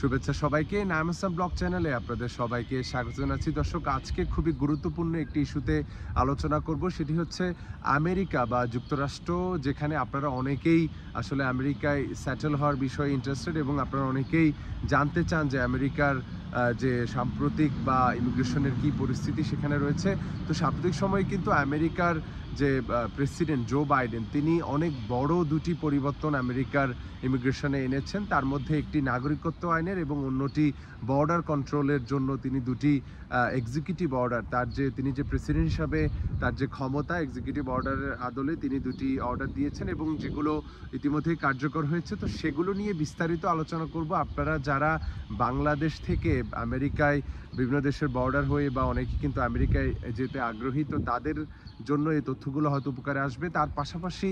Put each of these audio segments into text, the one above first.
শুভেচ্ছা সবাইকে নামসা ব্লগ চ্যানেলে আপনাদের সবাইকে স্বাগত জানাচ্ছি দর্শক আজকে খুবই গুরুত্বপূর্ণ একটি ইস্যুতে আলোচনা করব সেটি হচ্ছে আমেরিকা বা যুক্তরাষ্ট্র যেখানে আপনারা অনেকেই আসলে আমেরিকায় স্যাটেল হওয়ার বিষয়ে ইন্টারেস্টেড এবং আপনারা অনেকেই জানতে চান যে আমেরিকার যে সাম্প্রতিক বা ইমিগ্রেশনের কি পরিস্থিতি সেখানে রয়েছে তো সাম্প্রতিক সময়ে কিন্তু আমেরিকার যে প্রেসিডেন্ট জো বাইডেন তিনি অনেক বড় দুটি পরিবর্তন আমেরিকার ইমিগ্রেশনে এনেছেন তার মধ্যে একটি নাগরিকত্ব আইনের এবং অন্যটি বর্ডার কন্ট্রোলের জন্য তিনি দুটি এক্সিকিউটিভ অর্ডার তার যে তিনি যে প্রেসিডেন্ট হিসাবে তার যে ক্ষমতা এক্সিকিউটিভ অর্ডারের আদলে তিনি দুটি অর্ডার দিয়েছেন এবং যেগুলো ইতিমধ্যেই কার্যকর হয়েছে তো সেগুলো নিয়ে বিস্তারিত আলোচনা করব আপনারা যারা বাংলাদেশ থেকে আমেরিকায় বিভিন্ন দেশের বর্ডার হয়ে বা অনেকে কিন্তু আমেরিকায় যেতে আগ্রহী তো তাদের জন্য এই তথ্যগুলো হয়তো উপকারে আসবে তার পাশাপাশি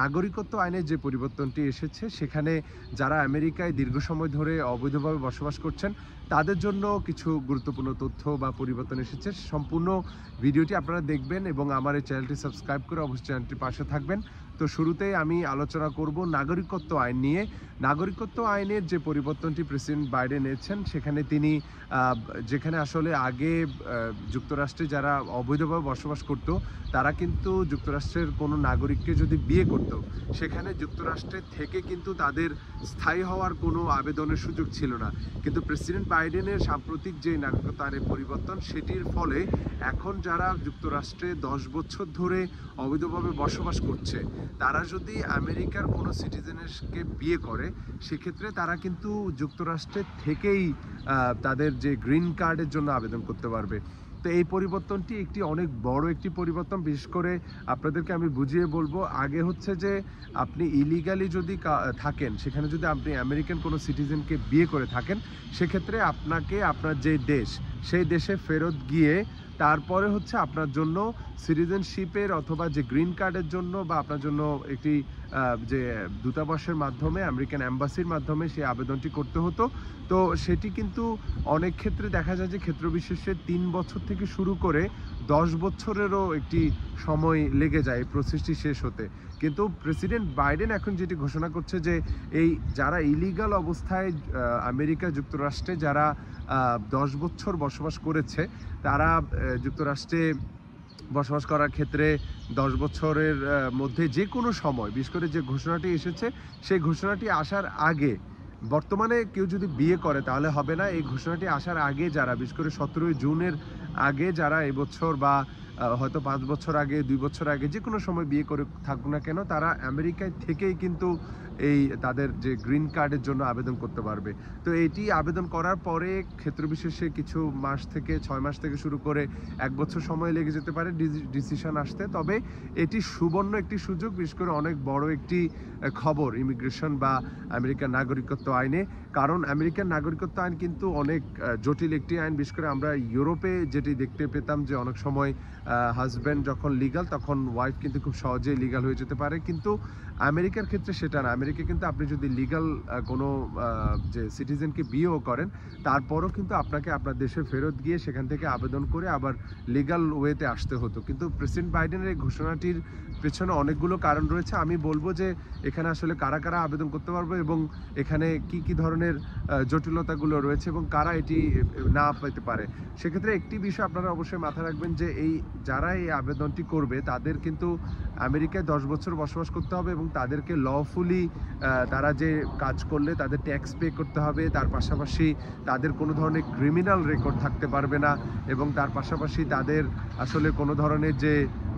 নাগরিকত্ব আইনের যে পরিবর্তনটি এসেছে সেখানে যারা আমেরিকায় দীর্ঘ সময় ধরে অবৈধভাবে বসবাস করছেন তাদের জন্য কিছু গুরুত্বপূর্ণ তথ্য বা পরিবর্তন এসেছে সম্পূর্ণ ভিডিওটি আপনারা দেখবেন এবং আমার এই চ্যানেলটি সাবস্ক্রাইব করে অবশ্যই চ্যানেলটির পাশে থাকবেন তো শুরুতেই আমি আলোচনা করব নাগরিকত্ব আইন নিয়ে নাগরিকত্ব আইনের যে পরিবর্তনটি প্রেসিডেন্ট বাইডেন এনেছেন সেখানে তিনি যেখানে আসলে আগে যুক্তরাষ্ট্রে যারা অবৈধভাবে বসবাস করত তারা কিন্তু যুক্তরাষ্ট্রের কোনো নাগরিককে যদি বিয়ে করত সেখানে যুক্তরাষ্ট্রে থেকে কিন্তু তাদের স্থায়ী হওয়ার কোনো আবেদনের সুযোগ ছিল না কিন্তু প্রেসিডেন্ট বাইডেনের সাম্প্রতিক যে নাগরিকত্ব আইনের পরিবর্তন সেটির ফলে এখন যারা যুক্তরাষ্ট্রে দশ বছর ধরে অবৈধভাবে বসবাস করছে তারা যদি আমেরিকার কোনো সিটিজেনকে বিয়ে করে সেক্ষেত্রে তারা কিন্তু যুক্তরাষ্ট্রে থেকেই তাদের যে গ্রিন কার্ডের জন্য আবেদন করতে পারবে তো এই পরিবর্তনটি একটি অনেক বড় একটি পরিবর্তন বিশেষ করে আপনাদেরকে আমি বুঝিয়ে বলবো আগে হচ্ছে যে আপনি ইলিগালি যদি থাকেন সেখানে যদি আপনি আমেরিকান কোনো সিটিজেনকে বিয়ে করে থাকেন সেক্ষেত্রে আপনাকে আপনার যে দেশ সেই দেশে ফেরত গিয়ে তারপরে হচ্ছে আপনার জন্য সিটিজেনশিপের অথবা যে গ্রিন কার্ডের জন্য বা আপনার জন্য একটি যে দূতাবাসের মাধ্যমে আমেরিকান অ্যাম্বাসির মাধ্যমে সেই আবেদনটি করতে হতো তো সেটি কিন্তু অনেক ক্ষেত্রে দেখা যায় যে ক্ষেত্র বিশেষে তিন বছর থেকে শুরু করে দশ বছরেরও একটি সময় লেগে যায় এই প্রসেসটি শেষ হতে কিন্তু প্রেসিডেন্ট বাইডেন এখন যেটি ঘোষণা করছে যে এই যারা ইলিগাল অবস্থায় আমেরিকা যুক্তরাষ্ট্রে যারা দশ বছর বসবাস করেছে তারা যুক্তরাষ্ট্রে বসবাস করার ক্ষেত্রে দশ বছরের মধ্যে যে কোনো সময় বিশেষ করে যে ঘোষণাটি এসেছে সেই ঘোষণাটি আসার আগে বর্তমানে কেউ যদি বিয়ে করে তাহলে হবে না এই ঘোষণাটি আসার আগে যারা বিশেষ করে সতেরোই জুনের আগে যারা এবছর বা হয়তো পাঁচ বছর আগে দুই বছর আগে যে কোনো সময় বিয়ে করে থাকুক না কেন তারা আমেরিকায় থেকেই কিন্তু এই তাদের যে গ্রিন কার্ডের জন্য আবেদন করতে পারবে তো এটি আবেদন করার পরে ক্ষেত্রবিশেষে কিছু মাস থেকে ছয় মাস থেকে শুরু করে এক বছর সময় লেগে যেতে পারে ডিসিশন আসতে তবে এটি সুবর্ণ একটি সুযোগ বিশেষ করে অনেক বড় একটি খবর ইমিগ্রেশন বা আমেরিকার নাগরিকত্ব আইনে কারণ আমেরিকার নাগরিকত্ব আইন কিন্তু অনেক জটিল একটি আইন বিশেষ করে আমরা ইউরোপে যেটি দেখতে পেতাম যে অনেক সময় হাজব্যান্ড যখন লিগাল তখন ওয়াইফ কিন্তু খুব সহজেই লিগাল হয়ে যেতে পারে কিন্তু আমেরিকার ক্ষেত্রে সেটা না আমেরিকা কিন্তু আপনি যদি লিগাল কোনো যে সিটিজেনকে বিয়েও করেন তারপরও কিন্তু আপনাকে আপনার দেশে ফেরত গিয়ে সেখান থেকে আবেদন করে আবার লিগাল ওয়েতে আসতে হতো কিন্তু প্রেসিডেন্ট বাইডেনের এই ঘোষণাটির পেছনে অনেকগুলো কারণ রয়েছে আমি বলবো যে এখানে আসলে কারা কারা আবেদন করতে পারবে এবং এখানে কি কি ধরনের জটিলতাগুলো রয়েছে এবং কারা এটি না পেতে পারে সেক্ষেত্রে একটি বিষয় আপনারা অবশ্যই মাথায় রাখবেন যে এই যারা এই আবেদনটি করবে তাদের কিন্তু আমেরিকায় দশ বছর বসবাস করতে হবে এবং তাদেরকে লফুলি তারা যে কাজ করলে তাদের ট্যাক্স পে করতে হবে তার পাশাপাশি তাদের কোনো ধরনের ক্রিমিনাল রেকর্ড থাকতে পারবে না এবং তার পাশাপাশি তাদের আসলে কোনো ধরনের যে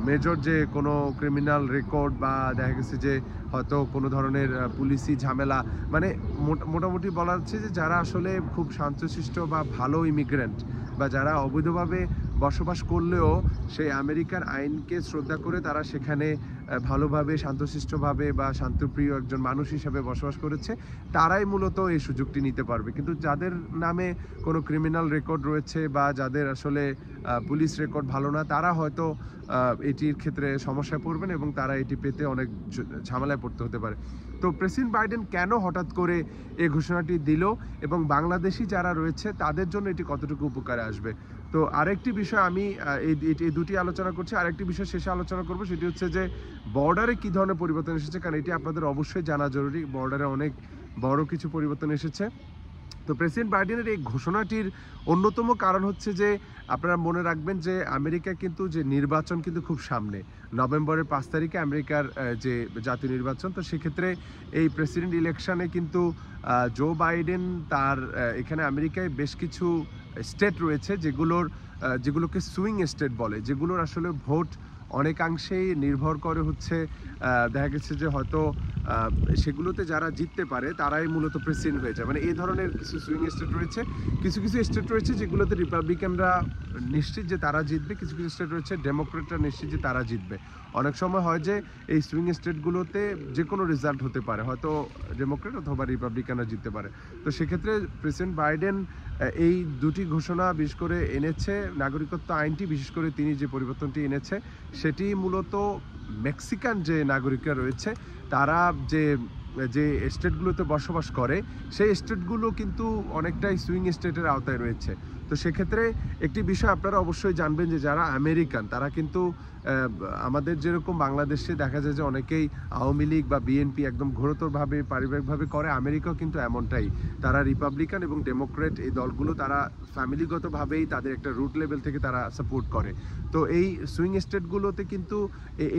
মেজর যে কোনো ক্রিমিনাল রেকর্ড বা দেখা গেছে যে হয়তো কোনো ধরনের পুলিশি ঝামেলা মানে মোটামুটি বলা হচ্ছে যে যারা আসলে খুব শান্তশিষ্ট বা ভালো ইমিগ্রেন্ট বা যারা অবৈধভাবে বসবাস করলেও সেই আমেরিকার আইনকে শ্রদ্ধা করে তারা সেখানে ভালোভাবে শান্তশিষ্টভাবে বা শান্তপ্রিয় একজন মানুষ হিসাবে বসবাস করেছে তারাই মূলত এই সুযোগটি নিতে পারবে কিন্তু যাদের নামে কোনো ক্রিমিনাল রেকর্ড রয়েছে বা যাদের আসলে পুলিশ রেকর্ড ভালো না তারা হয়তো এটির ক্ষেত্রে সমস্যায় পড়বেন এবং তারা এটি পেতে অনেক ঝামেলায় পড়তে হতে পারে তো প্রেসিডেন্ট বাইডেন কেন হঠাৎ করে এ ঘোষণাটি দিল এবং বাংলাদেশি যারা রয়েছে তাদের জন্য এটি কতটুকু উপকারে আসবে তো আরেকটি বিষয় আমি এই দুটি আলোচনা করছি আরেকটি বিষয় শেষে আলোচনা করব সেটি হচ্ছে যে বর্ডারে কি ধরনের পরিবর্তন এসেছে কারণ এটি আপনাদের অবশ্যই জানা জরুরি বর্ডারে অনেক বড় কিছু পরিবর্তন এসেছে তো প্রেসিডেন্ট বাইডেনের এই ঘোষণাটির অন্যতম কারণ হচ্ছে যে আপনারা মনে রাখবেন যে আমেরিকা কিন্তু যে নির্বাচন কিন্তু খুব সামনে নভেম্বরের পাঁচ তারিখে আমেরিকার যে জাতীয় নির্বাচন তো সেক্ষেত্রে এই প্রেসিডেন্ট ইলেকশানে কিন্তু জো বাইডেন তার এখানে আমেরিকায় বেশ কিছু স্টেট রয়েছে যেগুলোর যেগুলোকে সুইং স্টেট বলে যেগুলোর আসলে ভোট অনেকাংশেই নির্ভর করে হচ্ছে দেখা গেছে যে হয়তো সেগুলোতে যারা জিততে পারে তারাই মূলত প্রেসিডেন্ট হয়ে যায় মানে এই ধরনের কিছু সুইং স্টেট রয়েছে কিছু কিছু স্টেট রয়েছে যেগুলোতে রিপাবলিকানরা নিশ্চিত যে তারা জিতবে কিছু কিছু স্টেট রয়েছে ডেমোক্রেটরা নিশ্চিত যে তারা জিতবে অনেক সময় হয় যে এই সুইং স্টেটগুলোতে যে কোনো রেজাল্ট হতে পারে হয়তো ডেমোক্রেট অথবা রিপাবলিকানরা জিততে পারে তো সেক্ষেত্রে প্রেসিডেন্ট বাইডেন এই দুটি ঘোষণা বিশেষ করে এনেছে নাগরিকত্ব আইনটি বিশেষ করে তিনি যে পরিবর্তনটি এনেছে সেটি মূলত মেক্সিকান যে নাগরিকরা রয়েছে তারা যে যে স্টেটগুলোতে বসবাস করে সেই স্টেটগুলো কিন্তু অনেকটাই সুইং স্টেটের আওতায় রয়েছে তো সেক্ষেত্রে একটি বিষয় আপনারা অবশ্যই জানবেন যে যারা আমেরিকান তারা কিন্তু আমাদের যেরকম বাংলাদেশে দেখা যায় যে অনেকেই আওয়ামী লীগ বা বিএনপি একদম ঘোরতরভাবে পারিবারিকভাবে করে আমেরিকাও কিন্তু এমনটাই তারা রিপাবলিকান এবং ডেমোক্রেট এই দলগুলো তারা ফ্যামিলিগতভাবেই তাদের একটা রুট লেভেল থেকে তারা সাপোর্ট করে তো এই সুইং স্টেটগুলোতে কিন্তু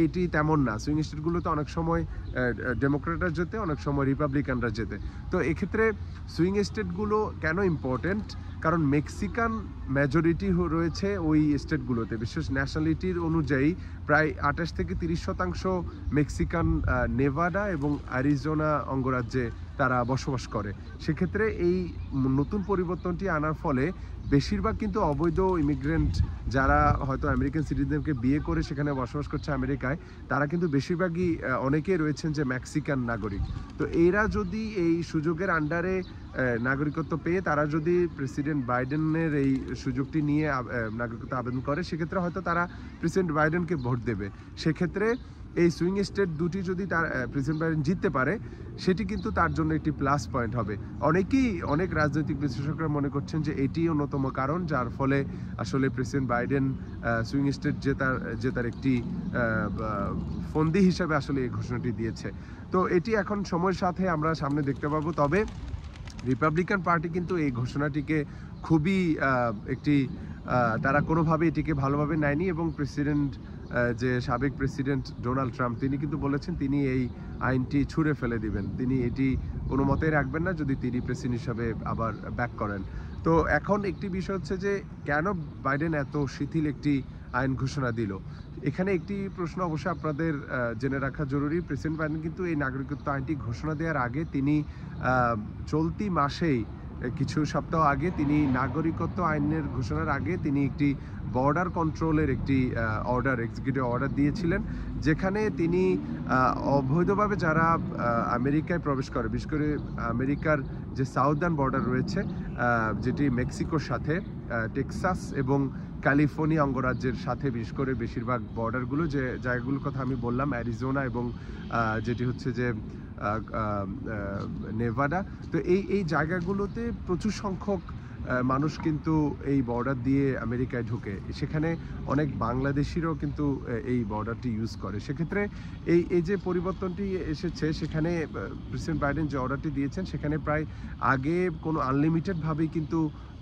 এটি তেমন না সুইং স্টেটগুলোতে অনেক সময় ডেমোক্রেটরা যেতে অনেক সময় রিপাবলিকানরা যেতে তো এক্ষেত্রে সুইং স্টেটগুলো কেন ইম্পর্টেন্ট কারণ মেক্সিকান মেজরিটি রয়েছে ওই স্টেটগুলোতে বিশেষ ন্যাশনালিটির অনুযায়ী প্রায় আঠাশ থেকে তিরিশ শতাংশ মেক্সিকান নেভাডা এবং অ্যারিজোনা অঙ্গরাজ্যে তারা বসবাস করে সেক্ষেত্রে এই নতুন পরিবর্তনটি আনার ফলে বেশিরভাগ কিন্তু অবৈধ ইমিগ্রেন্ট যারা হয়তো আমেরিকান সিটিজেনকে বিয়ে করে সেখানে বসবাস করছে আমেরিকায় তারা কিন্তু বেশিরভাগই অনেকেই রয়েছেন যে মেক্সিকান নাগরিক তো এরা যদি এই সুযোগের আন্ডারে নাগরিকত্ব পেয়ে তারা যদি প্রেসিডেন্ট বাইডেনের এই সুযোগটি নিয়ে নাগরিকত্ব আবেদন করে সেক্ষেত্রে হয়তো তারা প্রেসিডেন্ট বাইডেনকে ভোট দেবে সেক্ষেত্রে এই সুইং স্টেট দুটি যদি তার প্রেসিডেন্ট বাইডেন জিততে পারে সেটি কিন্তু তার জন্য একটি প্লাস পয়েন্ট হবে অনেকেই অনেক রাজনৈতিক বিশ্লেষকরা মনে করছেন যে এটি অন্যতম কারণ যার ফলে আসলে প্রেসিডেন্ট বাইডেন সুইং স্টেট জেতার জেতার একটি ফন্দি হিসাবে আসলে এই ঘোষণাটি দিয়েছে তো এটি এখন সময়ের সাথে আমরা সামনে দেখতে পাবো তবে রিপাবলিকান পার্টি কিন্তু এই ঘোষণাটিকে খুবই একটি তারা কোনোভাবে এটিকে ভালোভাবে নেয়নি এবং প্রেসিডেন্ট যে সাবেক প্রেসিডেন্ট ডোনাল্ড ট্রাম্প তিনি কিন্তু বলেছেন তিনি এই আইনটি ছুঁড়ে ফেলে দিবেন তিনি এটি কোনো মতেই রাখবেন না যদি তিনি প্রেসিডেন্ট হিসাবে আবার ব্যাক করেন তো এখন একটি বিষয় হচ্ছে যে কেন বাইডেন এত শিথিল একটি আইন ঘোষণা দিল এখানে একটি প্রশ্ন অবশ্যই আপনাদের জেনে রাখা জরুরি প্রেসিডেন্ট বাইডেন কিন্তু এই নাগরিকত্ব আইনটি ঘোষণা দেওয়ার আগে তিনি চলতি মাসেই কিছু সপ্তাহ আগে তিনি নাগরিকত্ব আইনের ঘোষণার আগে তিনি একটি বর্ডার কন্ট্রোলের একটি অর্ডার এক্সিকিউটিভ অর্ডার দিয়েছিলেন যেখানে তিনি অবৈধভাবে যারা আমেরিকায় প্রবেশ করে বিশেষ করে আমেরিকার যে সাউদার্ন বর্ডার রয়েছে যেটি মেক্সিকোর সাথে টেক্সাস এবং ক্যালিফোর্নিয়া অঙ্গরাজ্যের সাথে বিশেষ করে বেশিরভাগ বর্ডারগুলো যে জায়গাগুলোর কথা আমি বললাম অ্যারিজোনা এবং যেটি হচ্ছে যে নেভাডা তো এই এই জায়গাগুলোতে প্রচুর সংখ্যক মানুষ কিন্তু এই বর্ডার দিয়ে আমেরিকায় ঢুকে সেখানে অনেক বাংলাদেশিরও কিন্তু এই বর্ডারটি ইউজ করে সেক্ষেত্রে এই এই যে পরিবর্তনটি এসেছে সেখানে প্রেসিডেন্ট বাইডেন যে অর্ডারটি দিয়েছেন সেখানে প্রায় আগে কোনো আনলিমিটেডভাবেই কিন্তু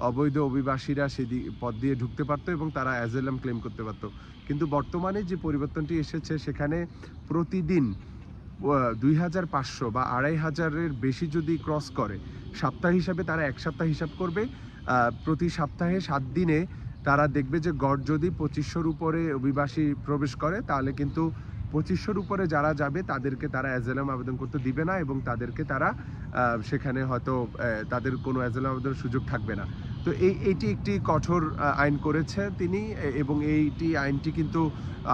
অবৈধ অভিবাসীরা সেই পথ দিয়ে ঢুকতে পারতো এবং তারা অ্যাজেলাম ক্লেম করতে পারত কিন্তু বর্তমানে যে পরিবর্তনটি এসেছে সেখানে প্রতিদিন দুই হাজার পাঁচশো বা আড়াই হাজারের বেশি যদি ক্রস করে সপ্তাহ হিসাবে তারা এক সপ্তাহ হিসাব করবে প্রতি সপ্তাহে সাত দিনে তারা দেখবে যে গড় যদি পঁচিশশোর উপরে অভিবাসী প্রবেশ করে তাহলে কিন্তু পঁচিশশোর উপরে যারা যাবে তাদেরকে তারা অ্যাজেলাম আবেদন করতে দিবে না এবং তাদেরকে তারা সেখানে হয়তো তাদের কোনো অ্যাজেলাম আবেদনের সুযোগ থাকবে না তো এই এটি একটি কঠোর আইন করেছে তিনি এবং এইটি আইনটি কিন্তু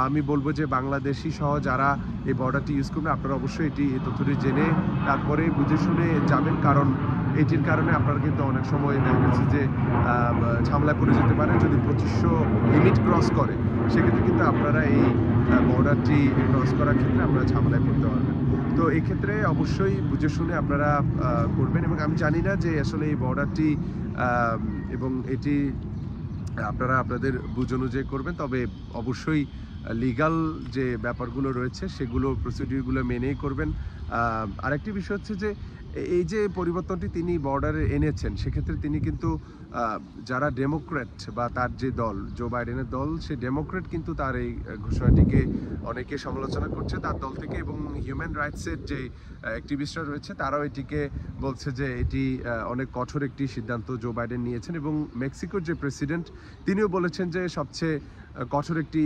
আমি বলবো যে বাংলাদেশি সহ যারা এই বর্ডারটি ইউজ করবেন আপনারা অবশ্যই এটি তথ্যটি জেনে তারপরে বুঝে শুনে যাবেন কারণ এটির কারণে আপনারা কিন্তু অনেক সময় দেখা গেছে যে ঝামেলায় পড়ে যেতে পারে যদি পঁচিশশো লিমিট ক্রস করে সেক্ষেত্রে কিন্তু আপনারা এই বর্ডারটি ক্রস করার ক্ষেত্রে আপনারা ঝামেলায় পড়তে পারবেন তো এক্ষেত্রে অবশ্যই বুঝে শুনে আপনারা করবেন এবং আমি জানি না যে আসলে এই বর্ডারটি এবং এটি আপনারা আপনাদের বুঝ অনুযায়ী করবেন তবে অবশ্যই লিগাল যে ব্যাপারগুলো রয়েছে সেগুলো প্রসিডিউরগুলো মেনেই করবেন আরেকটি বিষয় হচ্ছে যে এই যে পরিবর্তনটি তিনি বর্ডারে এনেছেন সেক্ষেত্রে তিনি কিন্তু যারা ডেমোক্র্যাট বা তার যে দল জো বাইডেনের দল সে ডেমোক্র্যাট কিন্তু তার এই ঘোষণাটিকে অনেকে সমালোচনা করছে তার দল থেকে এবং হিউম্যান রাইটসের যে অ্যাক্টিভিস্টরা রয়েছে তারাও এটিকে বলছে যে এটি অনেক কঠোর একটি সিদ্ধান্ত জো বাইডেন নিয়েছেন এবং মেক্সিকোর যে প্রেসিডেন্ট তিনিও বলেছেন যে সবচেয়ে কঠোর একটি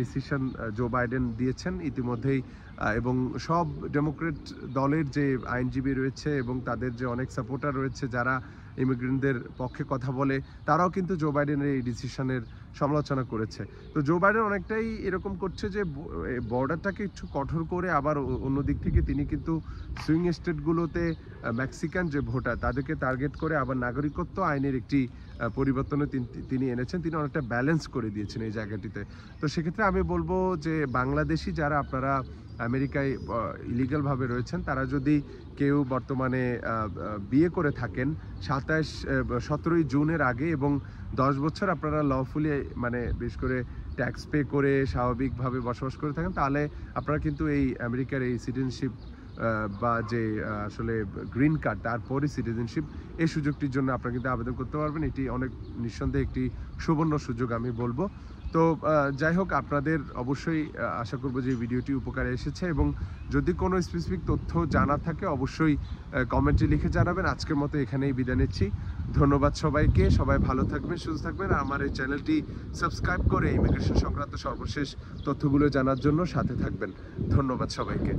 ডিসিশন জো বাইডেন দিয়েছেন ইতিমধ্যেই এবং সব ডেমোক্রেট দলের যে আইনজীবী রয়েছে এবং তাদের যে অনেক সাপোর্টার রয়েছে যারা ইমিগ্রেন্টদের পক্ষে কথা বলে তারাও কিন্তু জো বাইডেনের এই ডিসিশনের সমালোচনা করেছে তো জো বাইডেন অনেকটাই এরকম করছে যে বর্ডারটাকে একটু কঠোর করে আবার অন্য দিক থেকে তিনি কিন্তু সুইং স্টেটগুলোতে মেক্সিকান যে ভোটার তাদেরকে টার্গেট করে আবার নাগরিকত্ব আইনের একটি পরিবর্তনে তিনি এনেছেন তিনি অনেকটা ব্যালেন্স করে দিয়েছেন এই জায়গাটিতে তো সেক্ষেত্রে আমি বলবো যে বাংলাদেশি যারা আপনারা আমেরিকায় ইলিগালভাবে রয়েছেন তারা যদি কেউ বর্তমানে বিয়ে করে থাকেন সাতাশ সতেরোই জুনের আগে এবং দশ বছর আপনারা লফুলি মানে বিশেষ করে ট্যাক্স পে করে স্বাভাবিকভাবে বসবাস করে থাকেন তাহলে আপনারা কিন্তু এই আমেরিকার এই সিটিজেনশিপ বা যে আসলে গ্রিন কার্ড তারপরে সিটিজেনশিপ এই সুযোগটির জন্য আপনারা কিন্তু আবেদন করতে পারবেন এটি অনেক নিঃসন্দেহে একটি সুবর্ণ সুযোগ আমি বলবো তো যাই হোক আপনাদের অবশ্যই আশা করব যে ভিডিওটি উপকারে এসেছে এবং যদি কোনো স্পেসিফিক তথ্য জানা থাকে অবশ্যই কমেন্টে লিখে জানাবেন আজকের মতো এখানেই বিদায় নিচ্ছি ধন্যবাদ সবাইকে সবাই ভালো থাকবেন সুস্থ থাকবেন আর আমার এই চ্যানেলটি সাবস্ক্রাইব করে ইমিগ্রেশন সংক্রান্ত সর্বশেষ তথ্যগুলো জানার জন্য সাথে থাকবেন ধন্যবাদ সবাইকে